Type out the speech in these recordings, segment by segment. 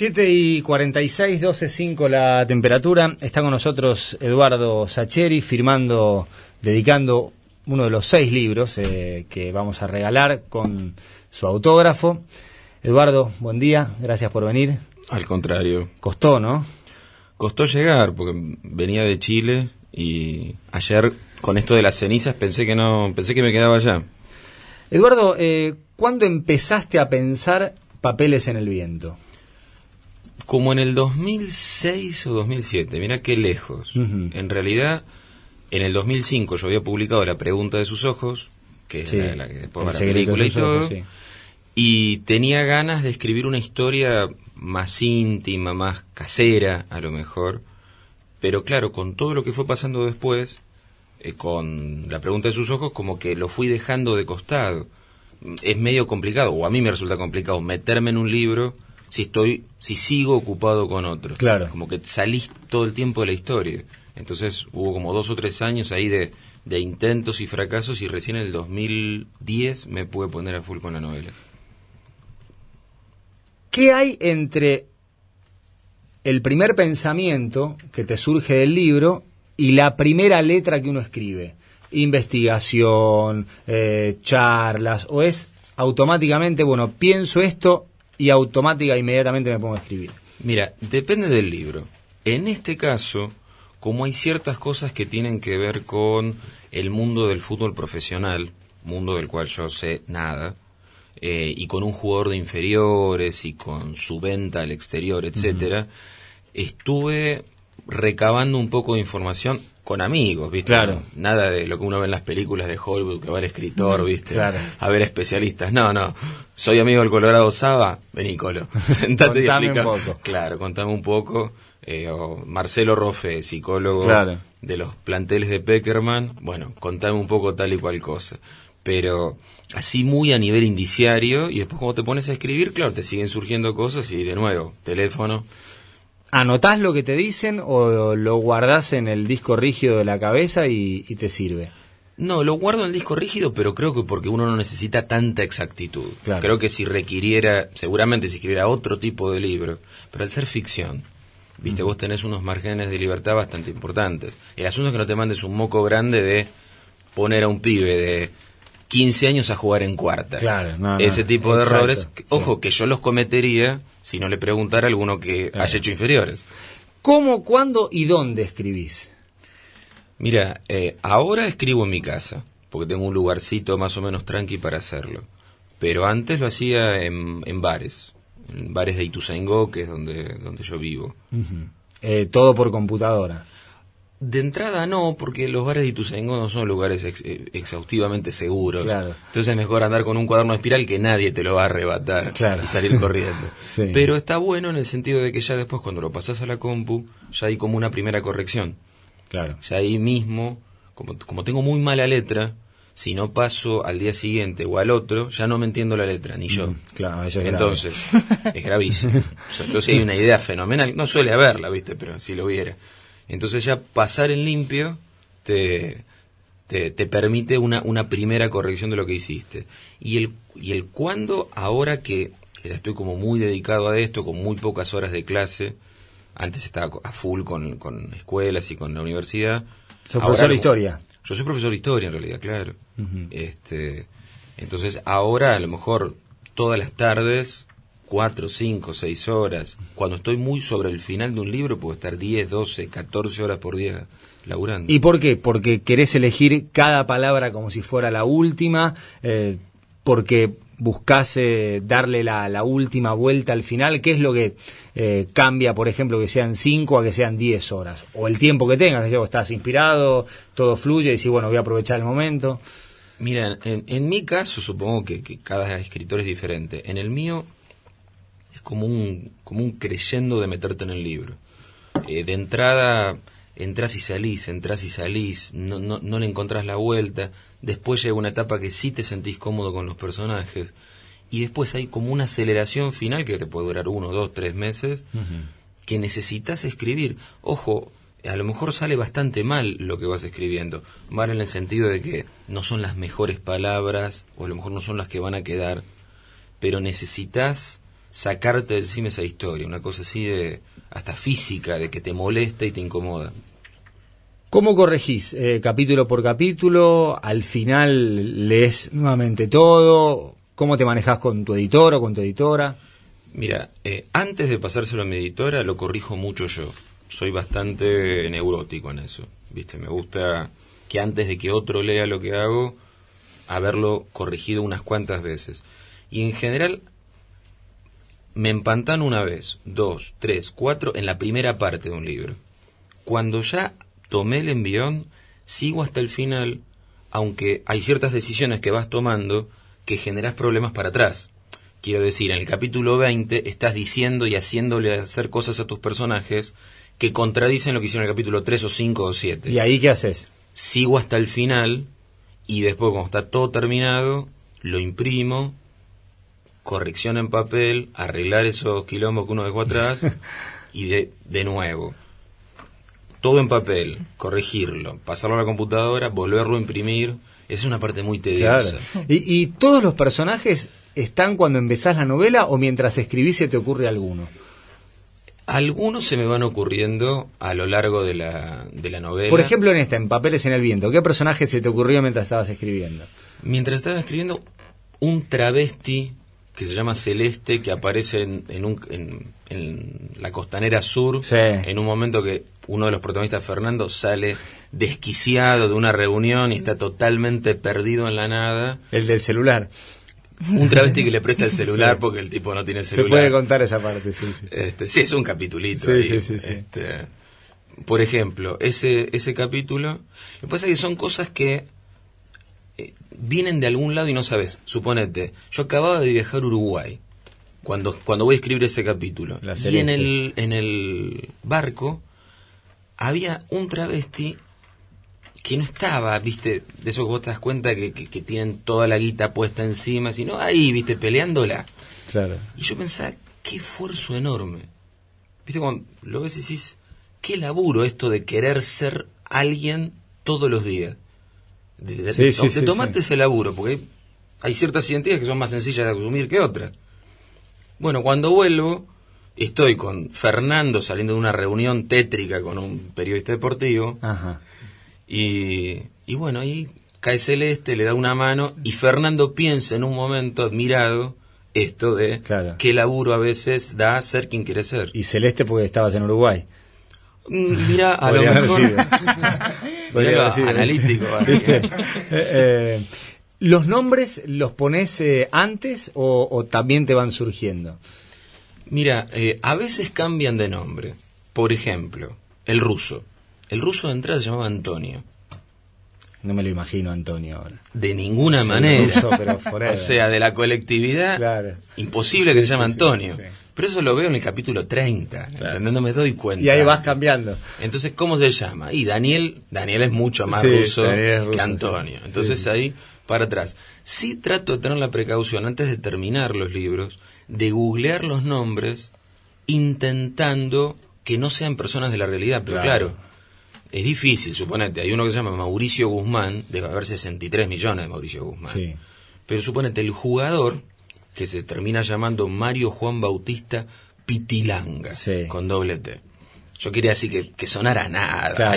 7 y 46, 12, 5 la temperatura. Está con nosotros Eduardo Sacheri firmando, dedicando uno de los seis libros eh, que vamos a regalar con su autógrafo. Eduardo, buen día, gracias por venir. Al contrario. Costó, ¿no? Costó llegar, porque venía de Chile y ayer con esto de las cenizas pensé que no, pensé que me quedaba allá. Eduardo, eh, ¿cuándo empezaste a pensar papeles en el viento? como en el 2006 o 2007, mira qué lejos. En realidad, en el 2005 yo había publicado La Pregunta de sus Ojos, que es la, que después la película y todo, y tenía ganas de escribir una historia más íntima, más casera, a lo mejor, pero claro, con todo lo que fue pasando después, eh, con La Pregunta de sus Ojos, como que lo fui dejando de costado. Es medio complicado, o a mí me resulta complicado, meterme en un libro si estoy, si sigo ocupado con otros. Claro. Como que salís todo el tiempo de la historia. Entonces hubo como dos o tres años ahí de, intentos y fracasos y recién en el 2010 me pude poner a full con la novela. ¿Qué hay entre el primer pensamiento que te surge del libro y la primera letra que uno escribe? Investigación, eh, charlas, o es automáticamente, bueno, pienso esto y automática inmediatamente me pongo a escribir. Mira, depende del libro. En este caso, como hay ciertas cosas que tienen que ver con el mundo del fútbol profesional, mundo del cual yo sé nada, eh, y con un jugador de inferiores y con su venta al exterior, etcétera, estuve recabando un poco de información con amigos, ¿viste? Claro. Nada de lo que uno ve en las películas de Hollywood, que va el escritor, ¿viste? A ver especialistas. No, no. Soy amigo del Colorado Saba, vení Colo. Sentate y explica. Un poco. Claro, contame un poco. Eh, Marcelo Rofe, psicólogo de los planteles de Peckerman. Bueno, contame un poco tal y cual cosa. Pero así muy a nivel indiciario, y después cuando te pones a escribir, claro, te siguen surgiendo cosas y de nuevo, teléfono, ¿Anotás lo que te dicen o lo guardás en el disco rígido de la cabeza y, te sirve? No, lo guardo en el disco rígido, pero creo que porque uno no necesita tanta exactitud. Creo que si requiriera, seguramente si escribiera otro tipo de libro, pero al ser ficción, viste, mm. vos tenés unos márgenes de libertad bastante importantes. El asunto es que no te mandes un moco grande de poner a un pibe de 15 años a jugar en cuarta. Claro, Ese tipo de errores, ojo, que yo los cometería si no le preguntara a alguno que haya hecho inferiores. ¿Cómo, cuándo y dónde escribís? Mira, eh, ahora escribo en mi casa, porque tengo un lugarcito más o menos tranqui para hacerlo. Pero antes lo hacía en, bares, en bares de Ituzaingó, que es donde, donde yo vivo. Eh, todo por computadora. De entrada no, porque los bares de Ituzaingó no son lugares eh, exhaustivamente seguros. Claro. Entonces es mejor andar con un cuaderno espiral que nadie te lo va a arrebatar y salir corriendo. Pero está bueno en el sentido de que ya después cuando lo pasás a la compu, ya hay como una primera corrección. Claro. Ya ahí mismo, como, tengo muy mala letra, si no paso al día siguiente o al otro, ya no me entiendo la letra, ni yo. Mm, claro, eso es Entonces, es gravísimo. Entonces hay una idea fenomenal, no suele haberla, ¿viste? Pero si lo hubiera. Entonces ya pasar en limpio te, te, te permite una, una, primera corrección de lo que hiciste. Y el, y el cuándo, ahora que, ya estoy como muy dedicado a esto, con muy pocas horas de clase, antes estaba a full con, con escuelas y con la universidad. ¿Sos profesor de historia? Yo soy profesor de historia en realidad, claro. este, entonces ahora a lo mejor todas las tardes ...cuatro, cinco, seis horas. Cuando estoy muy sobre el final de un libro puedo estar diez, doce, catorce horas por día laburando. ¿Y por qué? Porque querés elegir cada palabra como si fuera la última, eh, porque buscase eh, darle la, última vuelta al final, ¿qué es lo que eh, cambia, por ejemplo, que sean cinco a que sean diez horas? O el tiempo que tengas, estás inspirado, todo fluye, y decís, bueno, voy a aprovechar el momento. Mira, en, mi caso supongo que, cada escritor es diferente. En el mío es como un, como un creyendo de meterte en el libro. Eh, de entrada, entras y salís, entras y salís, no, no, le encontrás la vuelta. Después llega una etapa que sí te sentís cómodo con los personajes. Y después hay como una aceleración final que te puede durar uno, dos, tres meses, que necesitas escribir. Ojo, a lo mejor sale bastante mal lo que vas escribiendo. Mal en el sentido de que no son las mejores palabras, o a lo mejor no son las que van a quedar, pero necesitas sacarte encima, cine esa historia, una cosa así de hasta física, de que te molesta y te incomoda. ¿Cómo corregís eh, capítulo por capítulo? ¿Al final lees nuevamente todo? ¿Cómo te manejas con tu editor o con tu editora? Mira, eh, antes de pasárselo a mi editora lo corrijo mucho yo. Soy bastante neurótico en eso. ¿viste? Me gusta que antes de que otro lea lo que hago, haberlo corregido unas cuantas veces. Y en general me empantan una vez, dos, tres, cuatro, en la primera parte de un libro. Cuando ya tomé el envión, sigo hasta el final, aunque hay ciertas decisiones que vas tomando que generas problemas para atrás. Quiero decir, en el capítulo 20 estás diciendo y haciéndole hacer cosas a tus personajes que contradicen lo que hicieron en el capítulo 3 o 5 o 7. ¿Y ahí qué haces? Sigo hasta el final y después, cuando está todo terminado, lo imprimo corrección en papel, arreglar esos quilombos que uno dejó atrás y de, de nuevo. Todo en papel, corregirlo, pasarlo a la computadora, volverlo a imprimir. es una parte muy tediosa. ¿Y, todos los personajes están cuando empezás la novela o mientras escribís se te ocurre alguno? Algunos se me van ocurriendo a lo largo de la, de la novela. Por ejemplo, en esta, en Papeles en el Viento, ¿qué personaje se te ocurrió mientras estabas escribiendo? Mientras estaba escribiendo, un travesti que se llama Celeste, que aparece en, en, la costanera sur, en un momento que uno de los protagonistas, Fernando, sale desquiciado de una reunión y está totalmente perdido en la nada. El del celular. Un travesti que le presta el celular porque el tipo no tiene celular. Se puede contar esa parte, sí, sí. Este, sí, es un capitulito. sí, este, por ejemplo, ese, ese capítulo. Lo que pasa es que son cosas que vienen de algún lado y no sabes. Suponete, yo acababa de viajar Uruguay cuando, cuando voy a escribir ese capítulo. y en el, en el barco había un travesti que no estaba, viste, de eso que vos te das cuenta que, tienen toda la guita puesta encima, sino ahí, viste, peleándola. Y yo pensaba, qué esfuerzo enorme. Viste, cuando lo ves y decís, qué laburo esto de querer ser alguien todos los días. De, de, sí, te tomaste ese laburo, porque hay, ciertas identidades que son más sencillas de asumir que otras. Bueno, cuando vuelvo, estoy con Fernando saliendo de una reunión tétrica con un periodista deportivo. Y, bueno, ahí cae Celeste, le da una mano y Fernando piensa en un momento admirado esto de que qué laburo a veces da ser quien quiere ser. Y Celeste porque estabas en Uruguay. Mm, Mira, a lo mejor. ¿eh? analítico. Eh, eh, ¿Los nombres los pones antes o, también te van surgiendo? Mira, a veces cambian de nombre. Por ejemplo, el ruso. El ruso de entrada se llamaba Antonio. No me lo imagino, Antonio, ahora. De ninguna manera. pero o sea, de la colectividad, imposible que se llame Antonio. Pero eso lo veo en el capítulo 30, No me doy cuenta. Y ahí vas cambiando. Entonces, ¿cómo se llama? Y Daniel, Daniel es mucho más ruso, que Antonio. Entonces ahí, para atrás. Sí trato de tener la precaución, antes de terminar los libros, de googlear los nombres intentando que no sean personas de la realidad, pero claro es difícil, suponete, hay uno que se llama Mauricio Guzmán, debe haber 63 millones de Mauricio Guzmán. Sí. Pero suponete, el jugador, que se termina llamando Mario Juan Bautista Pitilanga, con doble T. Yo quería decir que, que sonara nada.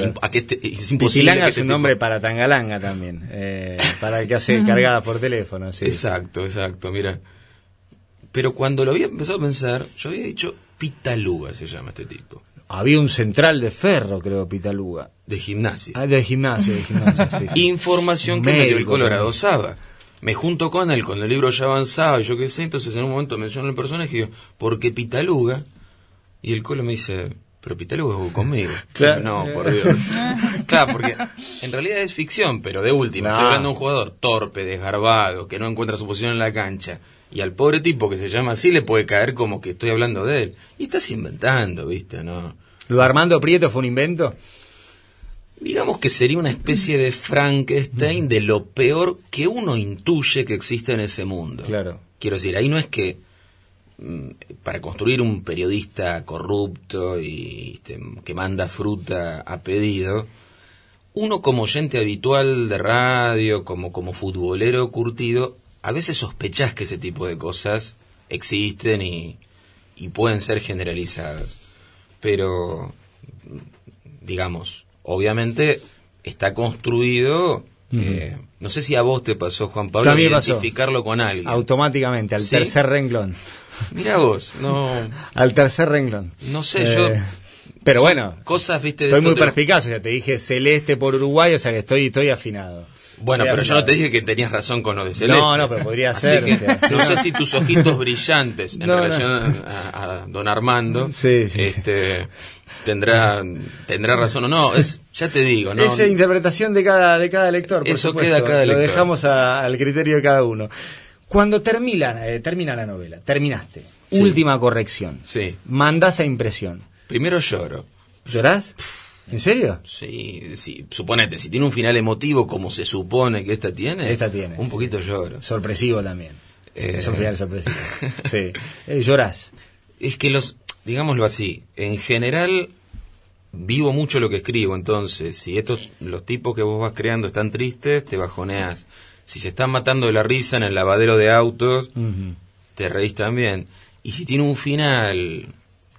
Pitilanga es un nombre para Tangalanga también, eh, para el que hace cargada por teléfono. Exacto, exacto, mira. Pero cuando lo había empezado a pensar, yo había dicho, Pitaluga se llama este tipo. Había un central de ferro, creo, Pitaluga. De gimnasia. Ah, de gimnasia, de gimnasia, sí, Información que me dio el Colorado Saba. Me junto con él, cuando el libro ya avanzaba, yo qué sé, entonces en un momento menciono el personaje y digo, qué Pitaluga, y el Colo me dice, pero Pitágoras jugó conmigo. No, por Dios. claro, porque en realidad es ficción, pero de última, estoy hablando de un jugador torpe, desgarbado, que no encuentra su posición en la cancha. Y al pobre tipo que se llama así le puede caer como que estoy hablando de él. Y estás inventando, ¿viste? ¿No? ¿Lo Armando Prieto fue un invento? Digamos que sería una especie de Frankenstein de lo peor que uno intuye que existe en ese mundo. Claro. Quiero decir, ahí no es que Mm, para construir un periodista corrupto y este, que manda fruta a pedido, uno como oyente habitual de radio, como, como futbolero curtido, a veces sospechas que ese tipo de cosas existen y, y pueden ser generalizadas. Pero, mm, digamos, obviamente está construido eh, no sé si a vos te pasó, Juan Pablo, identificarlo con alguien. Automáticamente, al tercer renglón. Mira vos, no. al tercer renglón. No sé, yo. Eh, pero bueno, cosas, viste. Estoy muy perspicaz, ya te dije celeste por Uruguay, o sea que estoy, estoy afinado. Bueno, pero yo no te dije que tenías razón con lo de Celeste. No, no, pero podría ser. no sé si tus ojitos brillantes en relación A, don Armando sí, este, Tendrá, tendrá razón o no. ya te digo, ¿no? Es interpretación de cada, de cada lector. Por Eso supuesto. queda cada lector. Lo dejamos al criterio de cada uno. Cuando termina, eh, termina la novela, terminaste. Última corrección. Sí. Mandás a impresión. Primero lloro. ¿Llorás? ¿En serio? Sí, sí, suponete, si tiene un final emotivo como se supone que esta tiene, esta tiene un poquito lloro. Sorpresivo también. Eh. Es sorpresivo. sí. Eh, llorás. Es que los, digámoslo así, en general vivo mucho lo que escribo, entonces, si estos, los tipos que vos vas creando están tristes, te bajoneas. Si se están matando de la risa en el lavadero de autos, te reís también. Y si tiene un final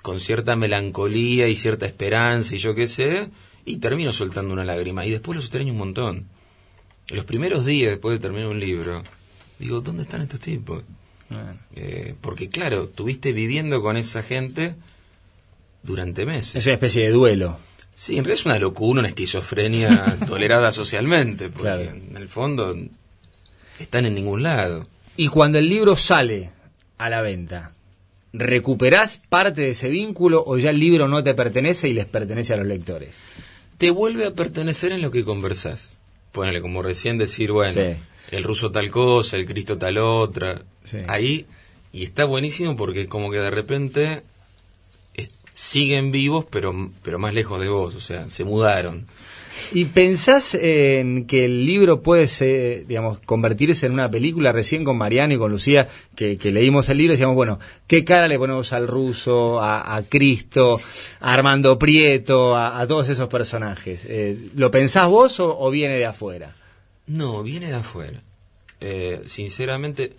con cierta melancolía y cierta esperanza y yo qué sé, y termino soltando una lágrima. Y después los extraño un montón. Los primeros días después de terminar un libro, digo, ¿dónde están estos tipos? Eh, porque claro, tuviste viviendo con esa gente durante meses. Es una especie de duelo. Sí, en es una locura, una esquizofrenia tolerada socialmente, porque en el fondo están en ningún lado. Y cuando el libro sale a la venta, ¿Recuperás parte de ese vínculo o ya el libro no te pertenece y les pertenece a los lectores? Te vuelve a pertenecer en lo que conversás. Ponele, como recién decir, bueno, el ruso tal cosa, el Cristo tal otra. Ahí, y está buenísimo porque como que de repente siguen vivos, pero, pero más lejos de vos, o sea, se mudaron. ¿Y pensás en que el libro puede digamos, convertirse en una película? Recién con Mariano y con Lucía, que, leímos el libro, decíamos, bueno, ¿qué cara le ponemos al ruso, a, Cristo, a Armando Prieto, a, todos esos personajes? Eh, ¿Lo pensás vos o, viene de afuera? No, viene de afuera. Eh, sinceramente,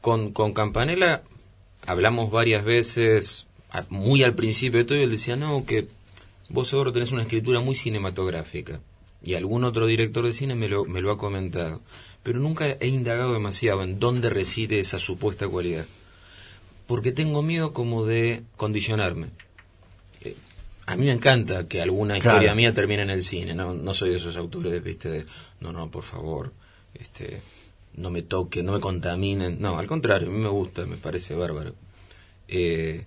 con, con Campanella hablamos varias veces muy al principio de todo, él decía, no, que vos seguro tenés una escritura muy cinematográfica. Y algún otro director de cine me lo, me lo ha comentado. Pero nunca he indagado demasiado en dónde reside esa supuesta cualidad. Porque tengo miedo como de condicionarme. Eh, a mí me encanta que alguna historia mía termine en el cine. No, no soy de esos autores, viste, de, no, no, por favor, este, no me toquen, no me contaminen. No, al contrario, a mí me gusta, me parece bárbaro. Eh,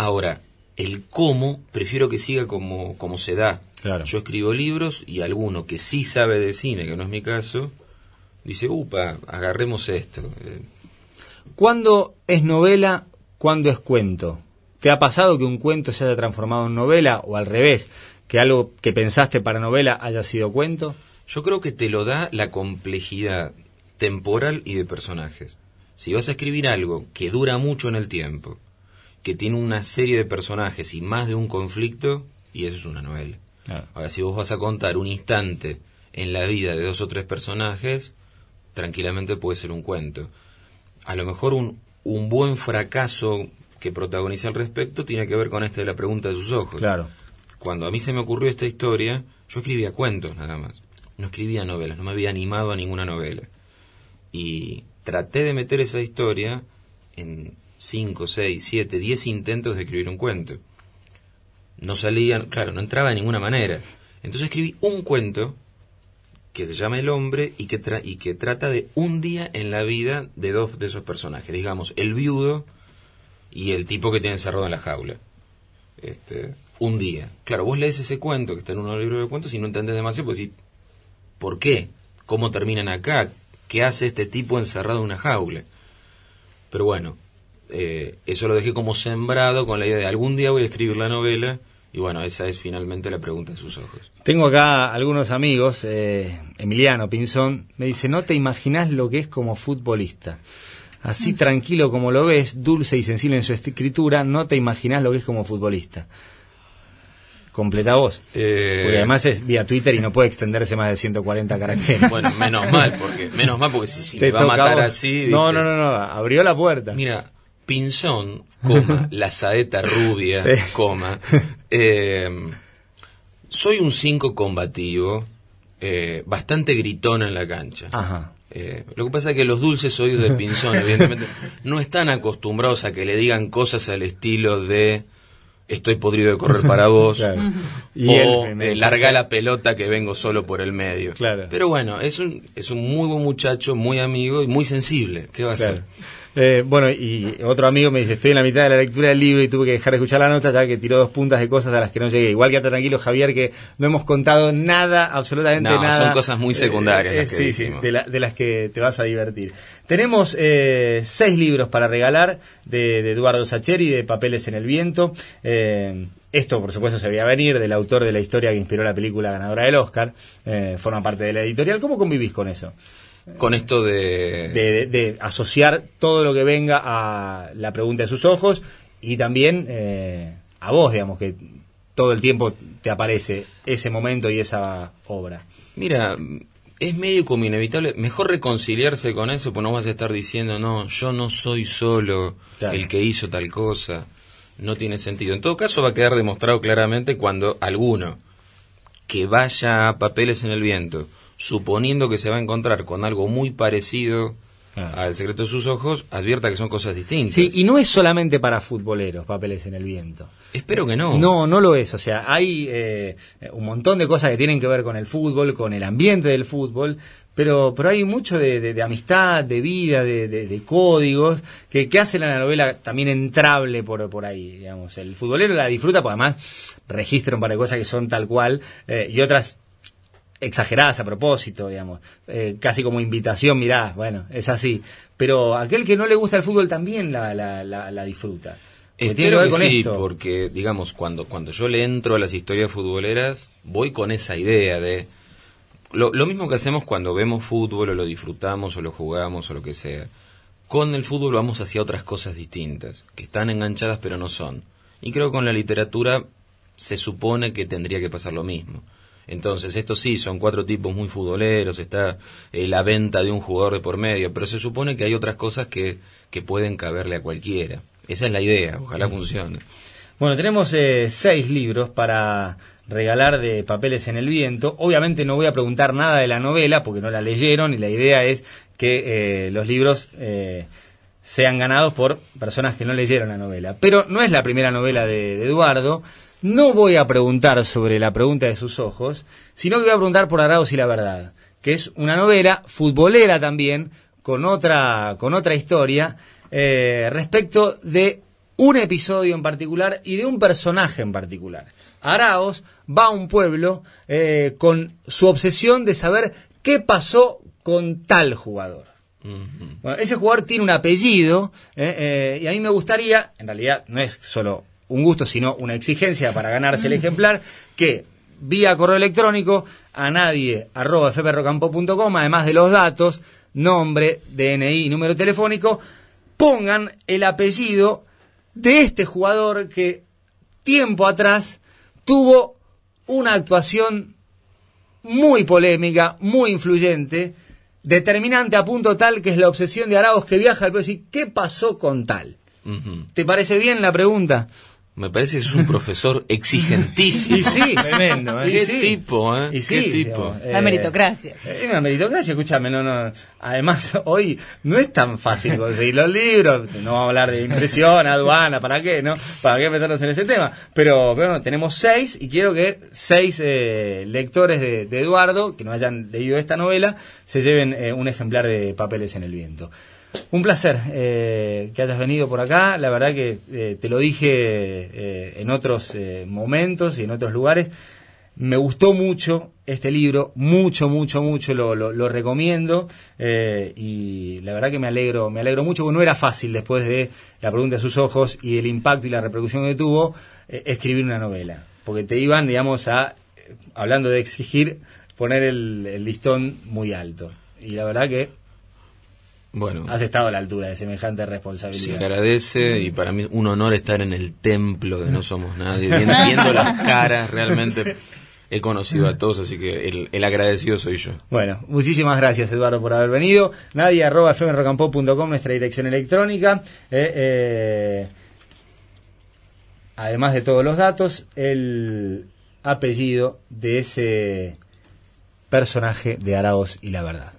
Ahora, el cómo prefiero que siga como, como se da. Yo escribo libros y alguno que sí sabe de cine, que no es mi caso, dice, upa, agarremos esto. Eh, ¿Cuándo es novela? ¿Cuándo es cuento? ¿Te ha pasado que un cuento se haya transformado en novela o al revés, que algo que pensaste para novela haya sido cuento? Yo creo que te lo da la complejidad temporal y de personajes. Si vas a escribir algo que dura mucho en el tiempo, que tiene una serie de personajes y más de un conflicto, y eso es una novela. Ah. Ahora, si vos vas a contar un instante en la vida de dos o tres personajes, tranquilamente puede ser un cuento. A lo mejor un, un buen fracaso que protagoniza al respecto tiene que ver con este de la pregunta de sus ojos. Claro. Cuando a mí se me ocurrió esta historia, yo escribía cuentos nada más. No escribía novelas, no me había animado a ninguna novela. Y traté de meter esa historia en, 5, 6, 7, 10 intentos de escribir un cuento. No salían, claro, no entraba de ninguna manera. Entonces escribí un cuento que se llama El hombre y que, y que trata de un día en la vida de dos de esos personajes, digamos, el viudo y el tipo que tiene encerrado en la jaula. Este, un día. Claro, vos lees ese cuento que está en un libro de cuentos y no entendés demasiado, pues sí, ¿por qué? ¿Cómo terminan acá? ¿Qué hace este tipo encerrado en una jaula? Pero bueno, eh, eso lo dejé como sembrado con la idea de algún día voy a escribir la novela. Y bueno, esa es finalmente la pregunta de sus ojos. Tengo acá algunos amigos, eh, Emiliano Pinzón, me dice, no te imaginas lo que es como futbolista. Así mm. tranquilo como lo ves, dulce y sensible en su escritura, no te imaginas lo que es como futbolista. Completa vos. Eh, porque además es vía Twitter y no puede extenderse más de 140 caracteres. Bueno, menos mal, porque menos mal porque si, si me va a matar así. No, no, no, no, abrió la puerta. Mira, Pinzón, coma, la saeta rubia, coma. Eh, soy un cinco combativo, eh, bastante gritón en la cancha. Ajá. Eh, lo que pasa es que los dulces oídos de Pinzón, evidentemente, no están acostumbrados a que le digan cosas al estilo de estoy podrido de correr para vos y o larga la pelota que vengo solo por el medio. Pero bueno, es un, es un muy buen muchacho, muy amigo y muy sensible. ¿Qué va a ser? Eh, bueno, y otro amigo me dice, estoy en la mitad de la lectura del libro y tuve que dejar de escuchar la nota ya que tiró dos puntas de cosas a las que no llegué. Igual que tranquilo, Javier, que no hemos contado nada, absolutamente no, Son cosas muy secundarias. Eh, eh, que de, las que te vas a divertir. Tenemos seis libros para regalar de, Eduardo Sacheri, de Papeles en el Viento. Esto, por supuesto, se veía venir del autor de la historia que inspiró la película ganadora del Oscar. forma parte de la editorial. ¿Cómo convivís con eso? con esto de... De, asociar todo lo que venga a la pregunta de sus ojos y también eh, a vos, digamos, que todo el tiempo te aparece ese momento y esa obra. Mira, es medio como inevitable, mejor reconciliarse con eso, pues no vas a estar diciendo, no, yo no soy solo el que hizo tal cosa, no tiene sentido. En todo caso va a quedar demostrado claramente cuando alguno que vaya a papeles en el viento, suponiendo que se va a encontrar con algo muy parecido al secreto de sus ojos, advierta que son cosas distintas. Sí, y no es solamente para futboleros, papeles en el viento. Espero que no. No, no lo es. O sea, hay eh, un montón de cosas que tienen que ver con el fútbol, con el ambiente del fútbol, pero, pero hay mucho de, amistad, de vida, de, códigos, que, que, hace la novela también entrable por, por ahí, digamos. El futbolero la disfruta, porque además registra un par de cosas que son tal cual, eh, y otras exageradas a propósito, digamos, eh, casi como invitación, mirá, bueno, es así. Pero aquel que no le gusta el fútbol también la, la, disfruta. Espero que con esto. porque, digamos, cuando, cuando yo le entro a las historias futboleras, voy con esa idea de... Lo, lo mismo que hacemos cuando vemos fútbol o lo disfrutamos o lo jugamos o lo que sea. Con el fútbol vamos hacia otras cosas distintas, que están enganchadas pero no son. Y creo que con la literatura se supone que tendría que pasar lo mismo. Entonces, esto sí, son cuatro tipos muy futboleros, está eh, la venta de un jugador de por medio, pero se supone que hay otras cosas que, pueden caberle a cualquiera. Esa es la idea, ojalá funcione. Bueno, tenemos eh, seis libros para regalar de papeles en el viento. Obviamente no voy a preguntar nada de la novela porque no la leyeron y la idea es que eh, los libros sean ganados por personas que no leyeron la novela. Pero no es la primera novela de Eduardo. No voy a preguntar sobre la pregunta de sus ojos, sino que voy a preguntar por Araos y la verdad, que es una novela futbolera también, con otra, con otra historia, eh, respecto de un episodio en particular y de un personaje en particular. Araos va a un pueblo eh, con su obsesión de saber qué pasó con tal jugador. Bueno, ese jugador tiene un apellido eh, y a mí me gustaría, en realidad no es solo un gusto, sino una exigencia para ganarse el ejemplar, que vía correo electrónico a nadie arroba además de los datos, nombre, DNI, número telefónico, pongan el apellido de este jugador que tiempo atrás tuvo una actuación muy polémica, muy influyente, determinante a punto tal que es la obsesión de Araos que viaja al y ¿qué pasó con tal? ¿Te parece bien la pregunta? Me parece que es un profesor exigentísimo. Y sí, tremendo. ¿eh? ¿Qué, Tipo, ¿eh? Y sí, ¿Qué tipo, eh, la meritocracia. Es eh, la meritocracia, escúchame, no, no. Además, hoy no es tan fácil conseguir los libros. No vamos a hablar de impresión, aduana, ¿para qué? ¿No? ¿Para qué meternos en ese tema? Pero, bueno, tenemos seis y quiero que seis eh, lectores de, Eduardo, que no hayan leído esta novela, se lleven un ejemplar de Papeles en el Viento. Un placer eh, que hayas venido por acá. La verdad que eh, te lo dije eh, en otros momentos y en otros lugares. Me gustó mucho este libro, mucho, mucho, mucho lo, lo, recomiendo y la verdad que me alegro, me alegro mucho, porque no era fácil después de la pregunta de sus ojos y el impacto y la repercusión que tuvo escribir una novela, porque te iban, digamos, a, hablando de exigir, poner el listón muy alto. Y la verdad que bueno, has estado a la altura de semejante responsabilidad. Se agradece y mm. para mí un honor estar en el templo de No Somos Nadie, viendo, las caras realmente. He conocido a todos, así que el, agradecido soy yo. Bueno, muchísimas gracias Eduardo por haber venido. Nadie arroba femenrocampo.com nuestra dirección electrónica. Eh, eh, además de todos los datos, el apellido de ese personaje de Araos y la verdad.